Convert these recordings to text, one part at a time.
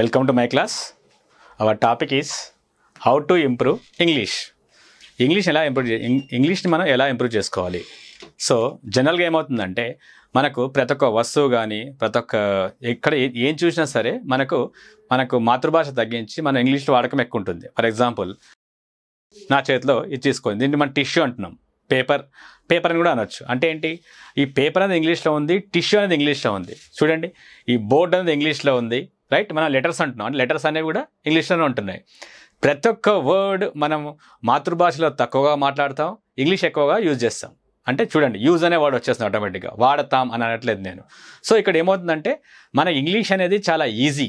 Welcome to my class our topic is how to improve English English ఎలా improve ఇంగ్లీష్ని మనం ఎలా improve చేసుకోవాలి సో జనరల్గా ఏమవుతుందంటే మనకు ప్రతి ఒక్క వస్తువు కానీ ప్రతి ఒక్క ఎక్కడ ఏం చూసినా సరే మనకు మనకు మాతృభాష తగ్గించి మన ఇంగ్లీష్లో వాడకం ఎక్కువ ఉంటుంది ఫర్ ఎగ్జాంపుల్ నా చేతిలో ఇది తీసుకోండి దీన్ని మనం టిష్యూ అంటున్నాం పేపర్ పేపర్ అని కూడా అనొచ్చు అంటే ఏంటి ఈ పేపర్ అనేది ఇంగ్లీష్లో ఉంది టిష్యూ అనేది ఇంగ్లీష్లో ఉంది చూడండి ఈ బోర్డ్ అనేది ఇంగ్లీష్లో ఉంది రైట్ మనం లెటర్స్ అంటున్నాం లెటర్స్ అనేవి కూడా ఇంగ్లీష్లోనే ఉంటున్నాయి ప్రతి ఒక్క వర్డ్ మనం మాతృభాషలో తక్కువగా మాట్లాడతాం ఇంగ్లీష్ ఎక్కువగా యూజ్ చేస్తాం అంటే చూడండి యూజ్ అనే వర్డ్ వచ్చేస్తుంది ఆటోమేటిక్గా వాడతాం అని అనట్లేదు నేను సో ఇక్కడ ఏమవుతుందంటే మన ఇంగ్లీష్ అనేది చాలా ఈజీ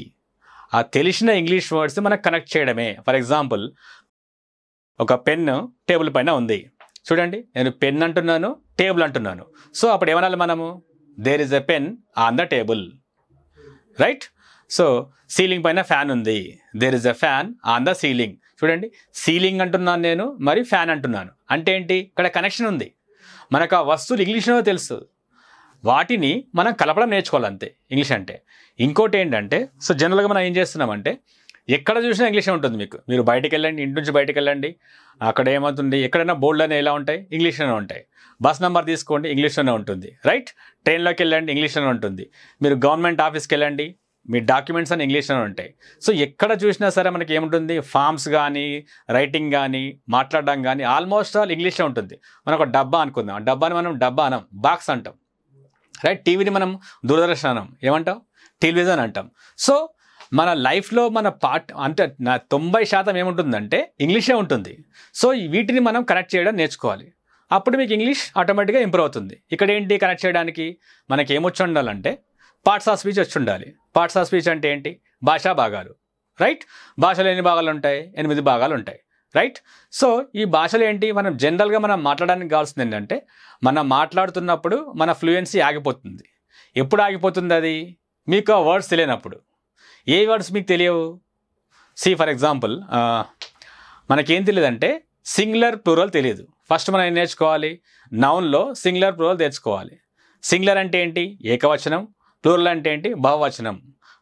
ఆ తెలిసిన ఇంగ్లీష్ వర్డ్స్ మనం కనెక్ట్ చేయడమే ఫర్ ఎగ్జాంపుల్ ఒక పెన్ టేబుల్ పైన ఉంది చూడండి నేను పెన్ అంటున్నాను టేబుల్ అంటున్నాను సో అప్పుడు ఏమనాలి మనము there is a pen on the table right so ceiling పైన ఫ్యాన్ ఉంది there is a fan on the ceiling చూడండి సీలింగ్ అంటున్నాను నేను మరి ఫ్యాన్ అంటున్నాను అంటే ఏంటి ఇక్కడ కనెక్షన్ ఉంది మనకు ఆ వస్తువులు ఇంగ్లీష్లో తెలుసు వాటిని మనం కలపడం నేర్చుకోవాలంతే ఇంగ్లీష్ అంటే ఇంకోటి ఏంటంటే సో జనరల్గా మనం ఏం చేస్తున్నామంటే ఎక్కడ చూసినా ఇంగ్లీషే ఉంటుంది మీకు మీరు బయటకు వెళ్ళండి ఇంటి నుంచి బయటకు వెళ్ళండి అక్కడ ఏమవుతుంది ఎక్కడైనా బోర్డులు అనే ఎలా ఉంటాయి ఇంగ్లీష్లోనే ఉంటాయి బస్ నెంబర్ తీసుకోండి ఇంగ్లీష్లోనే ఉంటుంది రైట్ ట్రైన్లోకి వెళ్ళండి ఇంగ్లీష్లోనే ఉంటుంది మీరు గవర్నమెంట్ ఆఫీస్కి వెళ్ళండి మీ డాక్యుమెంట్స్ అని ఇంగ్లీష్లో ఉంటాయి సో ఎక్కడ చూసినా సరే మనకి ఏముంటుంది ఫామ్స్ కానీ రైటింగ్ కానీ మాట్లాడడం కానీ ఆల్మోస్ట్ ఆల్ ఇంగ్లీష్లో ఉంటుంది మనం ఒక డబ్బా అనుకుందాం ఆ డబ్బాని మనం డబ్బా అనం బాక్స్ అంటాం రైట్ టీవీని మనం దూరదర్శన్ అనం ఏమంటాం టెలివిజన్ అంటాం సో మన లైఫ్లో మన పార్ట్ అంటే నా తొంభై శాతం ఏముంటుందంటే ఇంగ్లీషే ఉంటుంది సో వీటిని మనం కనెక్ట్ చేయడం నేర్చుకోవాలి అప్పుడు మీకు ఇంగ్లీష్ ఆటోమేటిక్గా ఇంప్రూవ్ అవుతుంది ఇక్కడ ఏంటి కనెక్ట్ చేయడానికి మనకి ఏమొచ్చి ఉండాలంటే పార్ట్స్ ఆఫ్ స్పీచ్ వచ్చి ఉండాలి పార్ట్స్ ఆఫ్ స్పీచ్ అంటే ఏంటి భాషా భాగాలు రైట్ భాషలో ఎన్ని భాగాలు ఉంటాయి ఎనిమిది భాగాలు ఉంటాయి రైట్ సో ఈ భాషలు ఏంటి మనం జనరల్గా మనం మాట్లాడడానికి కావాల్సింది ఏంటంటే మనం మాట్లాడుతున్నప్పుడు మన ఫ్లూయెన్సీ ఆగిపోతుంది ఎప్పుడు ఆగిపోతుంది అది మీకు ఆ వర్డ్స్ తెలియనప్పుడు ఏ వర్డ్స్ మీకు తెలియవు సి ఫర్ ఎగ్జాంపుల్ మనకేం తెలియదంటే సింగులర్ ప్లూరల్ తెలియదు ఫస్ట్ మనం ఏం నేర్చుకోవాలి నౌన్లో సింగులర్ ప్లూరల్ తెచ్చుకోవాలి సింగులర్ అంటే ఏంటి ఏకవచనం ప్లూరల్ అంటే ఏంటి బహువచనం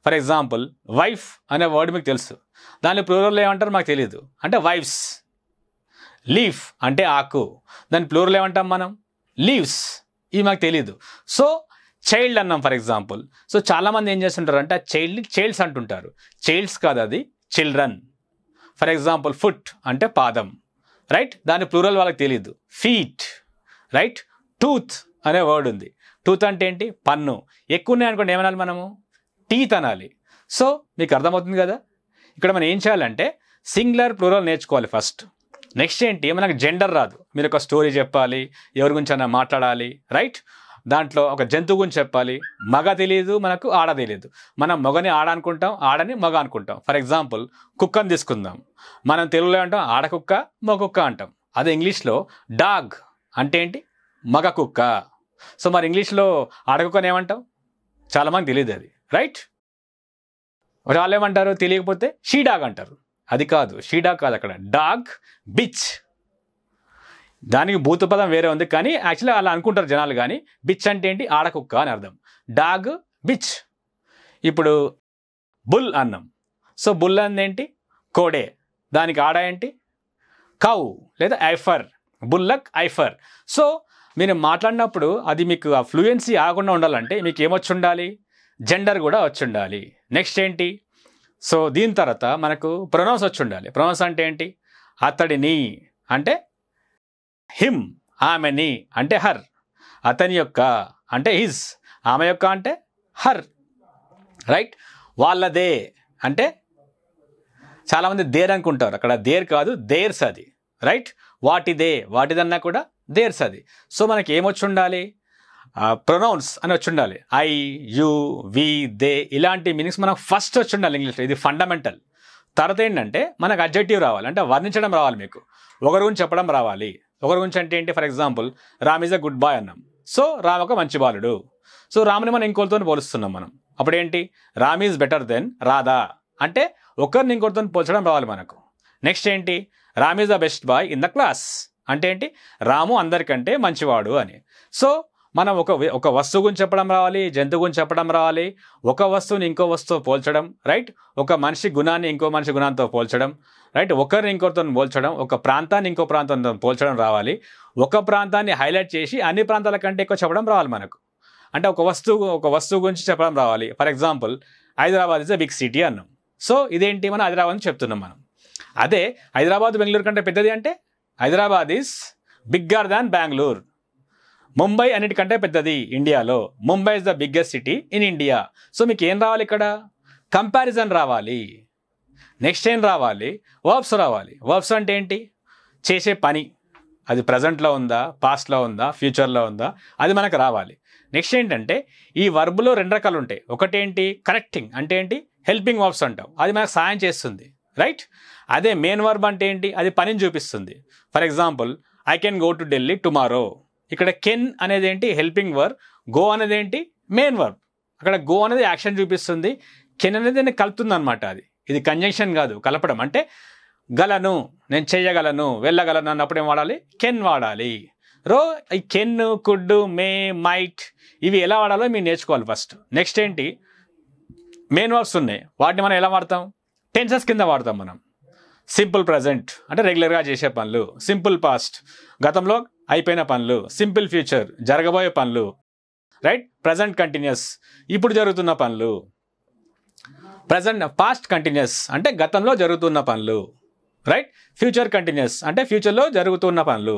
ఫర్ ఎగ్జాంపుల్ వైఫ్ అనే వర్డ్ మీకు తెలుసు దాని ప్లూరల్ ఏమంటారు మాకు తెలియదు అంటే వైఫ్స్ లీఫ్ అంటే ఆకు దాని ప్లూరల్ ఏమంటాం మనం లీవ్స్ ఇవి మాకు తెలియదు సో చైల్డ్ అన్నాం ఫర్ ఎగ్జాంపుల్ సో చాలామంది ఏం చేస్తుంటారు అంటే ఆ చైల్డ్ని చైల్డ్స్ అంటుంటారు చైల్డ్స్ కాదు అది చిల్డ్రన్ ఫర్ ఎగ్జాంపుల్ ఫుట్ అంటే పాదం రైట్ దాని ప్లూరల్ వాళ్ళకి తెలియదు ఫీట్ రైట్ టూత్ అనే వర్డ్ ఉంది టూత్ అంటే ఏంటి పన్ను ఎక్కువ ఉన్నాయి అనుకోండి ఏమనాలి మనము టీ తనాలి సో మీకు అర్థమవుతుంది కదా ఇక్కడ మనం ఏం చేయాలంటే సింగులర్ ప్లూరల్ నేర్చుకోవాలి ఫస్ట్ నెక్స్ట్ ఏంటి మనకు జెండర్ రాదు మీరు ఒక స్టోరీ చెప్పాలి ఎవరి గురించి అన్న మాట్లాడాలి రైట్ దాంట్లో ఒక జంతువు గురించి చెప్పాలి మగ తెలియదు మనకు ఆడ తెలియదు మనం మగని ఆడ అనుకుంటాం ఆడని మగ అనుకుంటాం ఫర్ ఎగ్జాంపుల్ కుక్కని తీసుకుందాం మనం తెలుగులో అంటాం ఆడ కుక్క మగ కుక్క అంటాం అదే ఇంగ్లీష్లో డాగ్ అంటే ఏంటి మగ కుక్క సో మరి ఇంగ్లీష్లో ఆడ కుక్కని ఏమంటాం చాలామంది తెలియదు అది రైట్ వాళ్ళు ఏమంటారు తెలియకపోతే షీడాగ్ అంటారు అది కాదు షీడాగ్ కాదు అక్కడ డాగ్ బిచ్ దానికి భూతపదం వేరే ఉంది కానీ యాక్చువల్లీ అలా అనుకుంటారు జనాలు కానీ బిచ్ అంటే ఏంటి ఆడకుక్క అని అర్థం డాగ్ బిచ్ ఇప్పుడు బుల్ అన్నం సో బుల్ అందేంటి కోడే దానికి ఆడ ఏంటి కౌ లేదా ఐఫర్ బుల్లక్ ఐఫర్ సో మీరు మాట్లాడినప్పుడు అది మీకు ఆ ఫ్లూయెన్సీ ఆగకుండా ఉండాలంటే మీకు ఏమొచ్చి ఉండాలి జెండర్ కూడా వచ్చి ఉండాలి నెక్స్ట్ ఏంటి సో దీని తర్వాత మనకు ప్రొనౌన్స్ వచ్చి ఉండాలి ప్రొనౌన్స్ అంటే ఏంటి అతడిని అంటే హిమ్ ఆమెని అంటే హర్ అతని యొక్క అంటే హిజ్ ఆమె యొక్క అంటే హర్ రైట్ వాళ్ళదే అంటే చాలామంది దేర్ అనుకుంటారు అక్కడ దేర్ కాదు దేర్స్ అది రైట్ వాటిదే వాటిదన్నా కూడా దేర్స్ అది సో మనకి ఏమొచ్చి ఉండాలి ప్రొనౌన్స్ అని వచ్చి ఉండాలి ఐ యు వి దే ఇలాంటి మీనింగ్స్ మనకు ఫస్ట్ వచ్చి ఉండాలి ఇంగ్లీష్లో ఇది ఫండమెంటల్ తర్వాత ఏంటంటే మనకు అడ్జెక్టివ్ రావాలి అంటే వర్ణించడం రావాలి మీకు ఒకరి గురించి చెప్పడం రావాలి ఒకరి గురించి అంటే ఏంటి for example Ram is a good boy అన్నాం సో రామ్ ఒక మంచి బాలుడు సో రాముని మనం ఇంకోరితో పోలుస్తున్నాం మనం అప్పుడేంటి Ram is better then Radha అంటే ఒకరిని ఇంకోరితో పోల్చడం రావాలి మనకు నెక్స్ట్ ఏంటి Ram is the best boy in the class అంటే ఏంటి రాము అందరికంటే మంచివాడు అని సో మనం ఒక ఒక వస్తువు గురించి చెప్పడం రావాలి జంతువు గురించి చెప్పడం రావాలి ఒక వస్తువుని ఇంకో వస్తువు పోల్చడం రైట్ ఒక మనిషి గుణాన్ని ఇంకో మనిషి గుణాంతో పోల్చడం రైట్ ఒకరిని ఇంకోరితో పోల్చడం ఒక ప్రాంతాన్ని ఇంకో ప్రాంతంతో పోల్చడం రావాలి ఒక ప్రాంతాన్ని హైలైట్ చేసి అన్ని ప్రాంతాల కంటే ఎక్కువ చెప్పడం రావాలి మనకు అంటే ఒక వస్తువు ఒక వస్తువు గురించి చెప్పడం రావాలి for example Hyderabad is a big city అన్నాం సో ఇదేంటి మనం హైదరాబాద్ చెప్తున్నాం మనం అదే హైదరాబాద్ బెంగళూరు కంటే పెద్దది అంటే Hyderabad is bigger than Bengaluru Mumbai అన్నిటికంటే పెద్దది ఇండియాలో Mumbai is the biggest city in India so మీకు ఏం రావాలి ఇక్కడ కంపారిజన్ రావాలి నెక్స్ట్ ఏం రావాలి వర్బ్స్ రావాలి వర్బ్స్ అంటే ఏంటి చేసే పని అది ప్రజెంట్లో ఉందా పాస్ట్లో ఉందా ఫ్యూచర్లో ఉందా అది మనకు రావాలి నెక్స్ట్ ఏంటంటే ఈ వర్బ్లో రెండు రకాలు ఉంటాయి ఒకటేంటి కనెక్టింగ్ అంటే ఏంటి హెల్పింగ్ వర్బ్స్ అంటాం అది మనకు సాయం చేస్తుంది రైట్ అదే మెయిన్ వర్బ్ అంటే ఏంటి అది పనిని చూపిస్తుంది for example I can go to Delhi tomorrow ఇక్కడ కెన్ అనేది ఏంటి హెల్పింగ్ వర్బ్ గో అనేది ఏంటి మెయిన్ వర్బ్ అక్కడ గో అనేది యాక్షన్ చూపిస్తుంది కెన్ అనేది నేను కలుపుతుంది అనమాట అది ఇది కంజంక్షన్ కాదు కలపడం అంటే గలను నేను చేయగలను వెళ్ళగలను అన్నప్పుడు ఏం వాడాలి కెన్ వాడాలి రో ఈ కెన్ కుడ్ మే మైట్ ఇవి ఎలా వాడాలో మీరు నేర్చుకోవాలి ఫస్ట్ నెక్స్ట్ ఏంటి మెయిన్ వర్బ్స్ ఉన్నాయి వాటిని మనం ఎలా వాడతాం టెన్సెస్ కింద వాడతాం మనం సింపుల్ ప్రజెంట్ అంటే రెగ్యులర్గా చేసే పనులు సింపుల్ పాస్ట్ గతంలో అయిపోయిన పనులు సింపుల్ ఫ్యూచర్ జరగబోయే పనులు రైట్ ప్రజెంట్ కంటిన్యూస్ ఇప్పుడు జరుగుతున్న పనులు ప్రజెంట్ పాస్ట్ కంటిన్యూస్ అంటే గతంలో జరుగుతున్న పనులు రైట్ ఫ్యూచర్ కంటిన్యూస్ అంటే ఫ్యూచర్లో జరుగుతున్న పనులు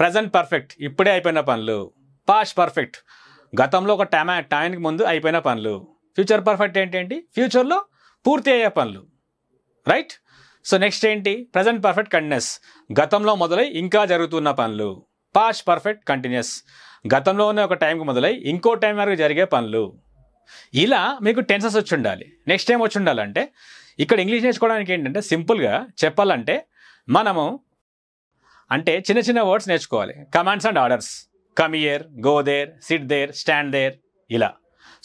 ప్రజెంట్ పర్ఫెక్ట్ ఇప్పుడే అయిపోయిన పనులు పాస్ట్ పర్ఫెక్ట్ గతంలో ఒక టైమ్ టైంకి ముందు అయిపోయిన పనులు ఫ్యూచర్ పర్ఫెక్ట్ ఏంటేంటి ఫ్యూచర్లో పూర్తి అయ్యే పనులు రైట్ సో నెక్స్ట్ ఏంటి ప్రజెంట్ పర్ఫెక్ట్ కంటిన్యూస్ గతంలో మొదలై ఇంకా జరుగుతున్న పనులు పాస్ట్ పర్ఫెక్ట్ కంటిన్యూస్ గతంలో ఉన్న ఒక టైంకి మొదలై ఇంకో టైం వరకు జరిగే పనులు ఇలా మీకు టెన్సెస్ వచ్చి ఉండాలి నెక్స్ట్ టైం వచ్చి ఉండాలంటే ఇక్కడ ఇంగ్లీష్ నేర్చుకోవడానికి ఏంటంటే సింపుల్గా చెప్పాలంటే మనము అంటే చిన్న చిన్న వర్డ్స్ నేర్చుకోవాలి commands and orders come here go there sit there stand there ఇలా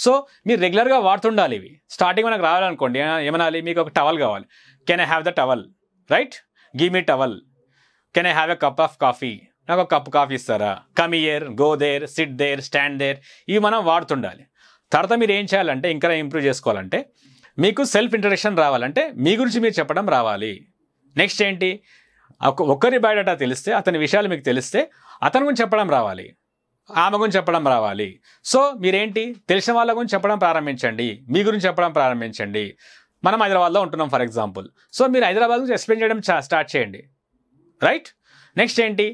సో మీరు రెగ్యులర్గా వాడుతుండాలి ఇవి స్టార్టింగ్ మనకు రావాలనుకోండి ఏమనాలి మీకు ఒక టవల్ కావాలి can I have the towel right give me towel can I have a cup of coffee నాకు ఒక కప్పు కాఫీ ఇస్తారా come here go there sit there stand there ఇవి మనం వాడుతుండాలి తర్వాత మీరు ఏం చేయాలంటే ఇంకా ఇంప్రూవ్ చేసుకోవాలంటే మీకు సెల్ఫ్ ఇంట్రడక్షన్ రావాలంటే మీ గురించి మీరు చెప్పడం రావాలి నెక్స్ట్ ఏంటి ఒక్కరి బయోడేటా తెలిస్తే అతని విషయాలు మీకు తెలిస్తే అతని గురించి చెప్పడం రావాలి ఆమె గురించి చెప్పడం రావాలి సో మీరేంటి తెలిసిన వాళ్ళ గురించి చెప్పడం ప్రారంభించండి మీ గురించి చెప్పడం ప్రారంభించండి మనం హైదరాబాద్లో ఉంటున్నాం ఫర్ ఎగ్జాంపుల్ సో మీరు హైదరాబాద్ గురించి ఎక్స్ప్లెయిన్ చేయడం స్టార్ట్ చేయండి రైట్ నెక్స్ట్ ఏంటి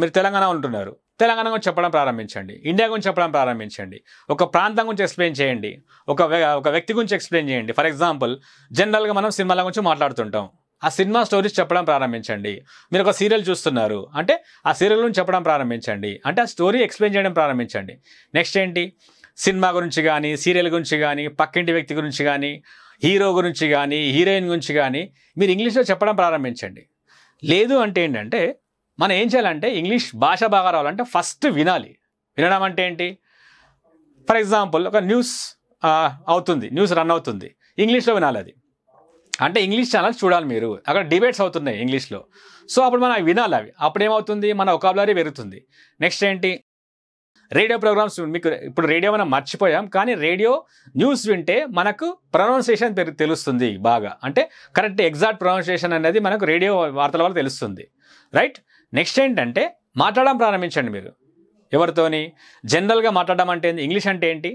మీరు తెలంగాణ ఉంటున్నారు తెలంగాణ గురించి చెప్పడం ప్రారంభించండి ఇండియా గురించి చెప్పడం ప్రారంభించండి ఒక ప్రాంతం గురించి ఎక్స్ప్లెయిన్ చేయండి ఒక ఒక వ్యక్తి గురించి ఎక్స్ప్లెయిన్ చేయండి ఫర్ ఎగ్జాంపుల్ జనరల్గా మనం సినిమాల గురించి మాట్లాడుతుంటాం ఆ సినిమా స్టోరీస్ చెప్పడం ప్రారంభించండి మీరు ఒక సీరియల్ చూస్తున్నారు అంటే ఆ సీరియల్ గురించి చెప్పడం ప్రారంభించండి అంటే ఆ స్టోరీ ఎక్స్ప్లెయిన్ చేయడం ప్రారంభించండి నెక్స్ట్ ఏంటి సినిమా గురించి కానీ సీరియల్ గురించి కానీ పక్కింటి వ్యక్తి గురించి కానీ హీరో గురించి కానీ హీరోయిన్ గురించి కానీ మీరు ఇంగ్లీష్లో చెప్పడం ప్రారంభించండి లేదు అంటే ఏంటంటే మనం ఏం చేయాలంటే ఇంగ్లీష్ భాష బాగా రావాలంటే ఫస్ట్ వినాలి వినడం అంటే ఏంటి ఫర్ ఎగ్జాంపుల్ ఒక న్యూస్ అవుతుంది న్యూస్ రన్ అవుతుంది ఇంగ్లీష్లో వినాలి అది అంటే ఇంగ్లీష్ ఛానల్స్ చూడాలి మీరు అక్కడ డిబేట్స్ అవుతున్నాయి ఇంగ్లీష్లో సో అప్పుడు మనం వినాలి అవి అప్పుడు ఏమవుతుంది మన ఒకాబులరీ పెరుగుతుంది నెక్స్ట్ ఏంటి రేడియో ప్రోగ్రామ్స్ మీకు ఇప్పుడు రేడియో మనం మర్చిపోయాం కానీ రేడియో న్యూస్ వింటే మనకు ప్రొనౌన్సియేషన్ తెలుస్తుంది బాగా అంటే కరెక్ట్ ఎగ్జాక్ట్ ప్రొనౌన్సియేషన్ అనేది మనకు రేడియో వార్తల వల్ల తెలుస్తుంది రైట్ నెక్స్ట్ ఏంటంటే మాట్లాడడం ప్రారంభించండి మీరు ఎవరితోని జనరల్గా మాట్లాడడం అంటే ఇంగ్లీష్ అంటే ఏంటి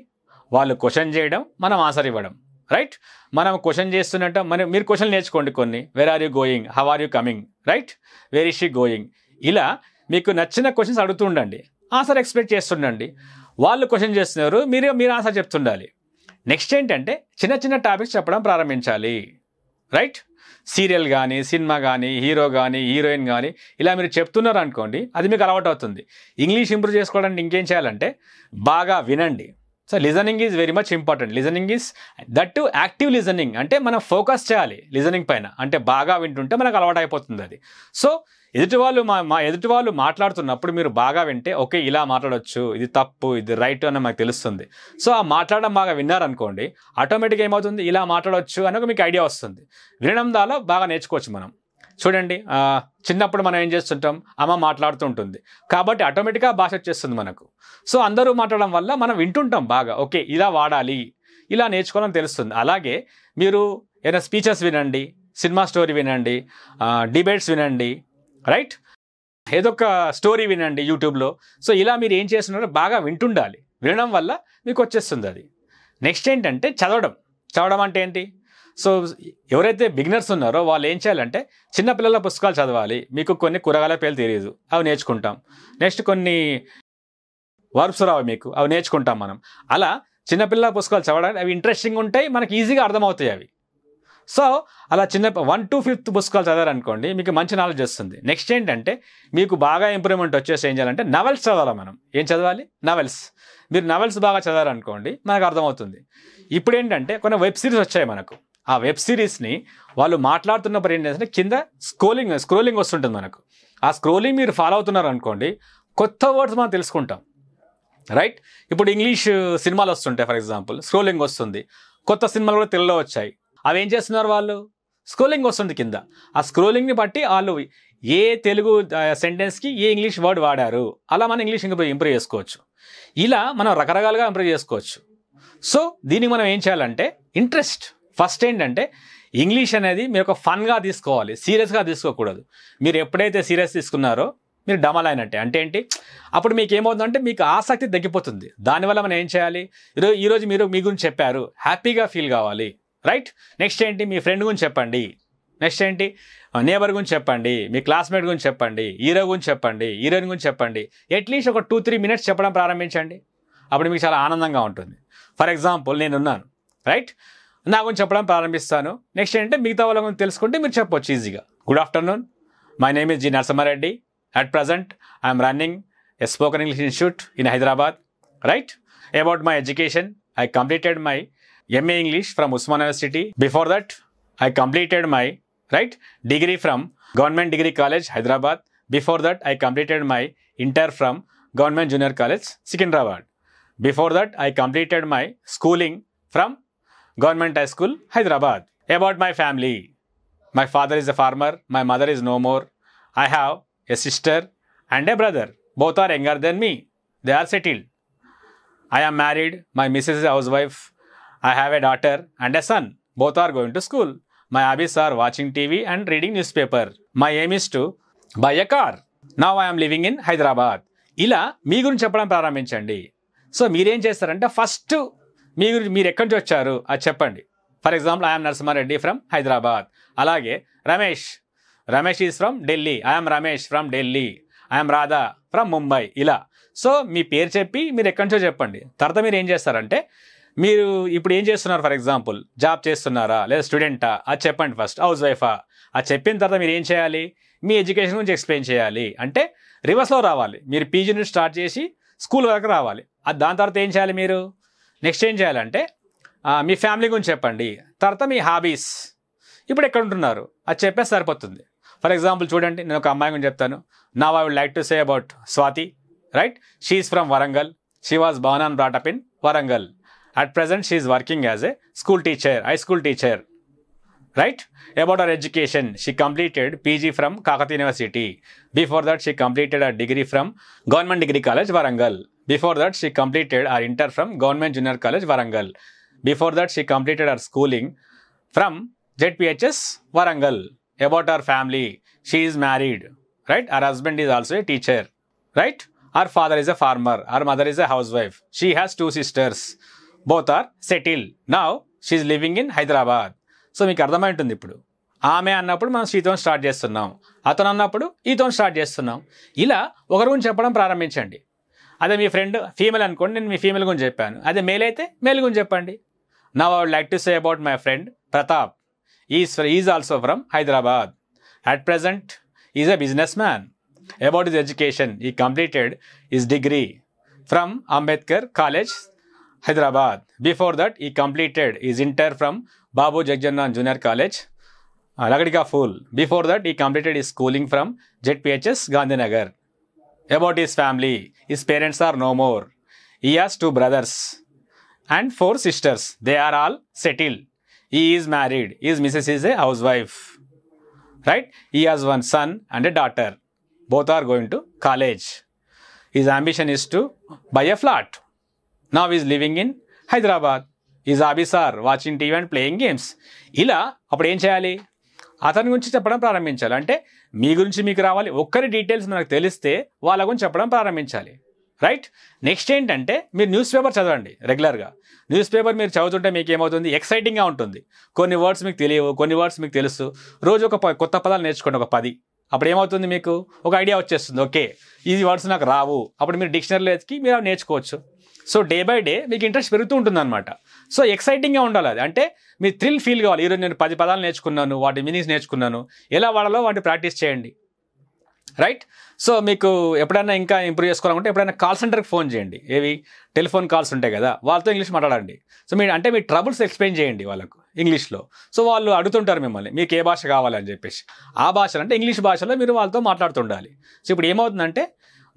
వాళ్ళు క్వశ్చన్ చేయడం మనం ఆన్సర్ ఇవ్వడం రైట్ మనం క్వశ్చన్ చేస్తున్నట్టు మన మీరు క్వశ్చన్ నేర్చుకోండి కొన్ని where are you going how are you coming right where is she going ఇలా మీకు నచ్చిన క్వశ్చన్స్ అడుగుతుండండి ఆన్సర్ ఎక్స్పెక్ట్ చేస్తుండండి వాళ్ళు క్వశ్చన్ చేస్తున్నారు మీరు మీరు ఆన్సర్ చెప్తుండాలి నెక్స్ట్ ఏంటంటే చిన్న చిన్న టాపిక్స్ చెప్పడం ప్రారంభించాలి రైట్ సీరియల్ కానీ సినిమా కానీ హీరో కానీ హీరోయిన్ కానీ ఇలా మీరు చెప్తున్నారు అనుకోండి అది మీకు అలవాటు అవుతుంది ఇంగ్లీష్ ఇంప్రూవ్ చేసుకోవడానికి ఇంకేం చేయాలంటే బాగా వినండి so listening is very much important listening is that to active listening అంటే మనం ఫోకస్ చేయాలి లిజనింగ్ పైన అంటే బాగా వింటుంటే మనకు అలవాటు అయిపోతుంది అది సో ఎదుటి వాళ్ళు మా మా ఎదుటి వాళ్ళు మాట్లాడుతున్నప్పుడు మీరు బాగా వింటే ఓకే ఇలా మాట్లాడొచ్చు ఇది తప్పు ఇది రైట్ అని మాకు తెలుస్తుంది సో ఆ మాట్లాడడం బాగా విన్నారనుకోండి ఆటోమేటిక్గా ఏమవుతుంది ఇలా మాట్లాడవచ్చు అని ఒక మీకు ఐడియా వస్తుంది వినడం ద్వారా బాగా నేర్చుకోవచ్చు మనం చూడండి చిన్నప్పుడు మనం ఏం చేస్తుంటాం అమ్మ మాట్లాడుతూ ఉంటుంది కాబట్టి ఆటోమేటిక్గా భాష వచ్చేస్తుంది మనకు సో అందరూ మాట్లాడడం వల్ల మనం వింటుంటాం బాగా ఓకే ఇలా వాడాలి ఇలా నేర్చుకోవాలని తెలుస్తుంది అలాగే మీరు ఏదైనా స్పీచెస్ వినండి సినిమా స్టోరీ వినండి డిబేట్స్ వినండి రైట్ ఏదో ఒక స్టోరీ వినండి యూట్యూబ్లో సో ఇలా మీరు ఏం చేస్తున్నారో బాగా వింటుండాలి వినడం వల్ల మీకు వచ్చేస్తుంది అది నెక్స్ట్ ఏంటంటే చదవడం చదవడం అంటే ఏంటి సో ఎవరైతే బిగినర్స్ ఉన్నారో వాళ్ళు ఏం చేయాలంటే చిన్నపిల్లల పుస్తకాలు చదవాలి మీకు కొన్ని కూరగాయల పేర్లు తెలియదు అవి నేర్చుకుంటాం నెక్స్ట్ కొన్ని వర్బ్స్ రావు మీకు అవి నేర్చుకుంటాం మనం అలా చిన్నపిల్లల పుస్తకాలు చదవడానికి అవి ఇంట్రెస్టింగ్ ఉంటాయి మనకి ఈజీగా అర్థమవుతాయి అవి సో అలా చిన్న వన్ టు ఫిఫ్త్ పుస్తకాలు చదవాలనుకోండి మీకు మంచి నాలెడ్జ్ వస్తుంది నెక్స్ట్ ఏంటంటే మీకు బాగా ఇంప్రూవ్మెంట్ వచ్చేసి ఏం చేయాలంటే నవెల్స్ చదవాలి మనం ఏం చదవాలి నవెల్స్ మీరు నవెల్స్ బాగా చదవాలనుకోండి మనకు అర్థమవుతుంది ఇప్పుడు ఏంటంటే కొన్ని వెబ్ సిరీస్ వచ్చాయి మనకు ఆ వెబ్ సిరీస్ని వాళ్ళు మాట్లాడుతున్నప్పుడు ఏం చేస్తే కింద స్క్రోలింగ్ స్క్రోలింగ్ వస్తుంటుంది మనకు ఆ స్క్రోలింగ్ మీరు ఫాలో అవుతున్నారు అనుకోండి కొత్త వర్డ్స్ మనం తెలుసుకుంటాం రైట్ ఇప్పుడు ఇంగ్లీష్ సినిమాలు వస్తుంటాయి ఫర్ ఎగ్జాంపుల్ స్క్రోలింగ్ వస్తుంది కొత్త సినిమాలు కూడా తెలుగులో వచ్చాయి అవి ఏం చేస్తున్నారు వాళ్ళు స్క్రోలింగ్ వస్తుంది కింద ఆ స్క్రోలింగ్ని బట్టి వాళ్ళు ఏ తెలుగు సెంటెన్స్కి ఏ ఇంగ్లీష్ వర్డ్ వాడారు అలా మనం ఇంగ్లీష్ ఇంకా ఇంప్రూవ్ చేసుకోవచ్చు ఇలా మనం రకరకాలుగా ఇంప్రూవ్ చేసుకోవచ్చు సో దీనికి మనం ఏం చేయాలంటే ఇంట్రెస్ట్ ఫస్ట్ ఏంటంటే ఇంగ్లీష్ అనేది మీరు ఒక ఫన్గా తీసుకోవాలి సీరియస్గా తీసుకోకూడదు మీరు ఎప్పుడైతే సీరియస్ తీసుకున్నారో మీరు డమల్ అయినట్టే అంటే ఏంటి అప్పుడు మీకు ఏమవుతుందంటే మీకు ఆసక్తి తగ్గిపోతుంది దానివల్ల మనం ఏం చేయాలి ఈరోజు ఈరోజు మీరు మీ గురించి చెప్పారు హ్యాపీగా ఫీల్ కావాలి రైట్ నెక్స్ట్ ఏంటి మీ ఫ్రెండ్ గురించి చెప్పండి నెక్స్ట్ ఏంటి నేబర్ గురించి చెప్పండి మీ క్లాస్మేట్ గురించి చెప్పండి హీరో గురించి చెప్పండి హీరోయిన్ గురించి చెప్పండి అట్లీస్ట్ ఒక టూ త్రీ మినిట్స్ చెప్పడం ప్రారంభించండి అప్పుడు మీకు చాలా ఆనందంగా ఉంటుంది ఫర్ ఎగ్జాంపుల్ నేనున్నాను రైట్ నా గురించి చెప్పడం ప్రారంభిస్తాను నెక్స్ట్ ఏంటంటే మిగతా వాళ్ళ గురించి తెలుసుకుంటే మీరు చెప్పవచ్చు ఈజీగా good afternoon my name is G Narasimha Reddy at present I'm running a spoken English institute in Hyderabad write about my education I completed my MA English from Usman University. Before that, I completed my right degree from Government Degree College, Hyderabad. Before that, I completed my inter from Government Junior College, Secunderabad. Before that, I completed my schooling from Government High School, Hyderabad. About my family. My father is a farmer, my mother is no more. I have a sister and a brother. Both are younger than me. They are settled. I am married, my missus is a housewife, I have a daughter and a son. Both are going to school. My hobbies are watching TV and reading newspaper. My aim is to buy a car. Now I am living in Hyderabad. ఇలా మీ గురించి చెప్పడం ప్రారంభించండి so మీరేం చేస్తారంటే first మీ గురించి మీరు ఎక్కడి నుంచి వచ్చారు అది చెప్పండి for example I'm Narasimha Reddy from Hyderabad అలాగే Ramesh Ramesh is from Delhi I'm Ramesh from Delhi I'm Radha from Mumbai ఇలా సో మీ పేరు చెప్పి మీరు ఎక్కడి నుంచో చెప్పండి తర్వాత మీరు ఏం చేస్తారంటే మీరు ఇప్పుడు ఏం చేస్తున్నారు ఫర్ ఎగ్జాంపుల్ జాబ్ చేస్తున్నారా లేదా స్టూడెంటా అది చెప్పండి ఫస్ట్ హౌస్ వైఫా అది చెప్పిన తర్వాత మీరు ఏం చేయాలి మీ ఎడ్యుకేషన్ గురించి ఎక్స్ప్లెయిన్ చేయాలి అంటే రివర్స్లో రావాలి మీరు పీజీ నుంచి స్టార్ట్ చేసి స్కూల్ వరకు రావాలి అది దాని తర్వాత ఏం చేయాలి మీరు నెక్స్ట్ ఏం చేయాలంటే మీ ఫ్యామిలీ గురించి చెప్పండి తర్వాత మీ హాబీస్ ఇప్పుడు ఎక్కడ ఉంటున్నారు అది చెప్పేసి సరిపోతుంది ఫర్ ఎగ్జాంపుల్ చూడండి నేను ఒక అమ్మాయి గురించి చెప్తాను నా I would like to say about Swathi right she's from Warangal she was born and brought up in Warangal At present, she is working as a school teacher, high school teacher. Right? About her education, she completed PG from Kakati University. Before that, she completed her degree from Government Degree College, Varangal. Before that, she completed her inter from Government Junior College, Varangal. Before that, she completed her schooling from JPHS Varangal. About her family, she is married, right? Her husband is also a teacher, right? Her father is a farmer, her mother is a housewife. She has two sisters. Both are settle now she's living in Hyderabad so మీకు అర్థమై ఉంటుంది ఇప్పుడు ఆమె అన్నప్పుడు మనం షీతో start చేస్తున్నాం అతను అన్నప్పుడు ఈతో స్టార్ట్ చేస్తున్నాం ఇలా ఒకరి గురించి చెప్పడం ప్రారంభించండి అదే మీ ఫ్రెండ్ ఫీమేల్ అనుకోండి నేను మీ ఫీమేల్ గురించి చెప్పాను అదే మేల్ అయితే మేల్ గురించి చెప్పండి now I would like to say about my friend Pratap is is also from Hyderabad at present is a businessman about is education he completed is degree from Ambedkar college Hyderabad. Before that, he completed his inter from Babu Jagannath Junior College, uh, Lagadika Fool. Before that, he completed his schooling from ZPHS Gandhinagar. About his family, his parents are no more. He has two brothers and four sisters. They are all settled. He is married. His missus is a housewife. Right? He has one son and a daughter. Both are going to college. His ambition is to buy a flat. నా is living in Hyderabad is hobbies are watching TV and playing games ఇలా అప్పుడు ఏం చేయాలి అతని గురించి చెప్పడం ప్రారంభించాలి అంటే మీ గురించి మీకు రావాలి ఒక్కరి డీటెయిల్స్ మనకు తెలిస్తే వాళ్ళ గురించి చెప్పడం ప్రారంభించాలి రైట్ నెక్స్ట్ ఏంటంటే మీరు న్యూస్ పేపర్ చదవండి రెగ్యులర్గా న్యూస్ పేపర్ మీరు చదువుతుంటే మీకు ఏమవుతుంది ఎక్సైటింగ్గా ఉంటుంది కొన్ని వర్డ్స్ మీకు తెలియవు కొన్ని వర్డ్స్ మీకు తెలుసు రోజు ఒక కొత్త పదాలు నేర్చుకోండి ఒక పది అప్పుడు ఏమవుతుంది మీకు ఒక ఐడియా వచ్చేస్తుంది ఓకే ఈ వర్డ్స్ నాకు రావు అప్పుడు మీరు డిక్షనరీలో ఎతికి మీరు అవి నేర్చుకోవచ్చు సో డే బై డే మీకు ఇంట్రెస్ట్ పెరుగుతూ ఉంటుంది అనమాట సో ఎక్సైటింగ్గా ఉండాలి అది అంటే మీ థ్రిల్ ఫీల్ కావాలి ఈరోజు నేను పది పదాలు నేర్చుకున్నాను వాటి మీనింగ్స్ నేర్చుకున్నాను ఎలా వాడాలో వాటిని ప్రాక్టీస్ చేయండి రైట్ సో మీకు ఎప్పుడైనా ఇంకా ఇంప్రూవ్ చేసుకోవాలంటే ఎప్పుడైనా కాల్ సెంటర్కి ఫోన్ చేయండి ఏవి టెలిఫోన్ కాల్స్ ఉంటాయి కదా వాళ్ళతో ఇంగ్లీష్ మాట్లాడండి సో మీరు అంటే మీ ట్రబుల్స్ ఎక్స్ప్లెయిన్ చేయండి వాళ్ళకు ఇంగ్లీష్లో సో వాళ్ళు అడుగుతుంటారు మిమ్మల్ని మీకు ఏ భాష కావాలని చెప్పేసి ఆ భాషలు అంటే ఇంగ్లీష్ భాషలో మీరు వాళ్ళతో మాట్లాడుతుండాలి సో ఇప్పుడు ఏమవుతుందంటే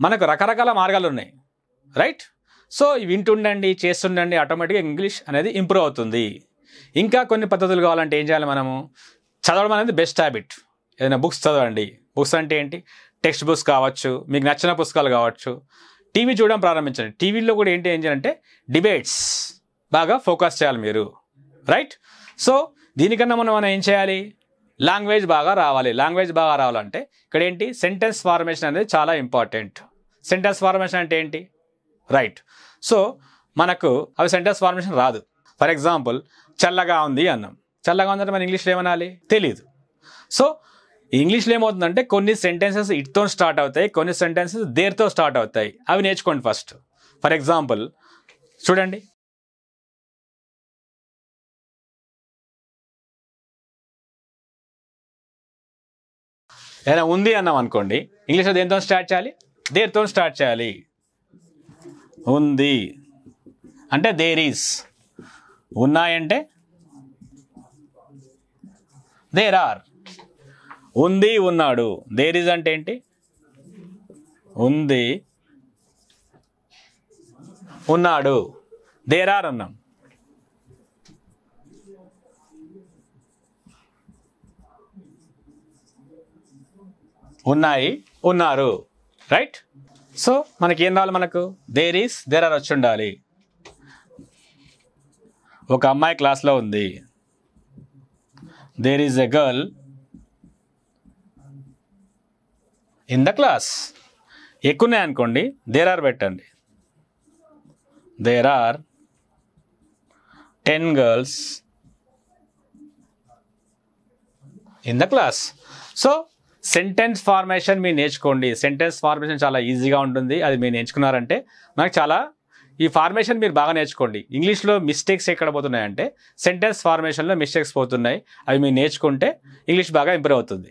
మనకు రకరకాల మార్గాలు ఉన్నాయి రైట్ సో వింటుండండి చేస్తుండండి ఆటోమేటిక్గా ఇంగ్లీష్ అనేది ఇంప్రూవ్ అవుతుంది ఇంకా కొన్ని పద్ధతులు కావాలంటే ఏం చేయాలి మనము చదవడం అనేది బెస్ట్ హ్యాబిట్ ఏదైనా బుక్స్ చదవండి బుక్స్ అంటే ఏంటి టెక్స్ట్ బుక్స్ కావచ్చు మీకు నచ్చిన పుస్తకాలు కావచ్చు టీవీ చూడడం ప్రారంభించండి టీవీలో కూడా ఏంటి ఏం చేయాలంటే డిబేట్స్ బాగా ఫోకస్ చేయాలి మీరు రైట్ సో దీనికన్నా మనం మనం ఏం చేయాలి లాంగ్వేజ్ బాగా రావాలి లాంగ్వేజ్ బాగా రావాలంటే ఇక్కడ ఏంటి సెంటెన్స్ ఫార్మేషన్ అనేది చాలా ఇంపార్టెంట్ సెంటెన్స్ ఫార్మేషన్ అంటే ఏంటి రైట్ సో మనకు అవి సెంటెన్స్ ఫార్మేషన్ రాదు ఫర్ ఎగ్జాంపుల్ చల్లగా ఉంది అన్నాం చల్లగా ఉందంటే మనం ఇంగ్లీష్లో ఏమనాలి తెలియదు సో ఇంగ్లీష్లో ఏమవుతుందంటే కొన్ని సెంటెన్సెస్ ఇట్తో స్టార్ట్ అవుతాయి కొన్ని సెంటెన్సెస్ దేర్తో స్టార్ట్ అవుతాయి అవి నేర్చుకోండి ఫస్ట్ ఫర్ ఎగ్జాంపుల్ చూడండి ఏదైనా ఉంది అన్నాం అనుకోండి ఇంగ్లీష్లో దేనితో స్టార్ట్ చేయాలి దేర్తో స్టార్ట్ చేయాలి ఉంది అంటే దేర్ ఈస్ ఉన్నాయంటే దేర్ ఆర్ ఉంది ఉన్నాడు దేర్ ఈజ్ అంటే ఏంటి ఉంది ఉన్నాడు దేర్ ఆర్ అన్నాం ఉన్నాయి ఉన్నారు రైట్ సో మనకి ఏం రావాలి మనకు దేర్ ఈస్ దేర్ ఆర్ వచ్చి ఉండాలి ఒక అమ్మాయి క్లాస్లో ఉంది there is a girl in the class ఎక్కువ ఉన్నాయనుకోండి దేర్ ఆర్ పెట్టండి there are ten girls in the class so sentence formation మీరు నేర్చుకోండి సెంటెన్స్ ఫార్మేషన్ చాలా ఈజీగా ఉంటుంది అది మీరు నేర్చుకున్నారంటే మనకు చాలా ఈ ఫార్మేషన్ మీరు బాగా నేర్చుకోండి ఇంగ్లీష్లో మిస్టేక్స్ ఎక్కడ పోతున్నాయంటే సెంటెన్స్ ఫార్మేషన్లో మిస్టేక్స్ పోతున్నాయి అవి మీరు నేర్చుకుంటే ఇంగ్లీష్ బాగా ఇంప్రూవ్ అవుతుంది